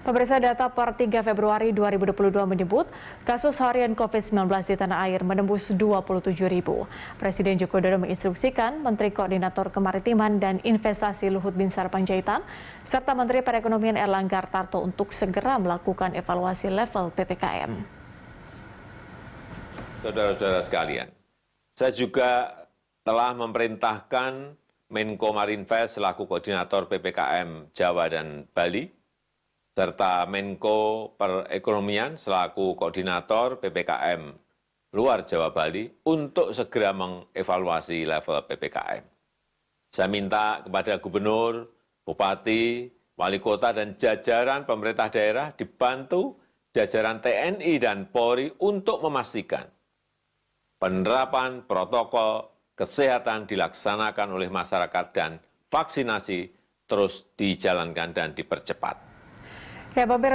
Pemeriksa data per 3 Februari 2022 menyebut kasus harian COVID-19 di tanah air menembus 27 ribu. Presiden Joko Widodo menginstruksikan Menteri Koordinator Kemaritiman dan Investasi Luhut Binsar Panjaitan serta Menteri Perekonomian Erlangga Tarto untuk segera melakukan evaluasi level PPKM. Saudara-saudara sekalian, saya juga telah memerintahkan Menko Marinvest selaku koordinator PPKM Jawa dan Bali serta Menko Perekonomian selaku koordinator PPKM luar Jawa Bali untuk segera mengevaluasi level PPKM. Saya minta kepada gubernur, bupati, wali kota, dan jajaran pemerintah daerah dibantu jajaran TNI dan Polri untuk memastikan penerapan protokol kesehatan dilaksanakan oleh masyarakat dan vaksinasi terus dijalankan dan dipercepat. É, Bárbara,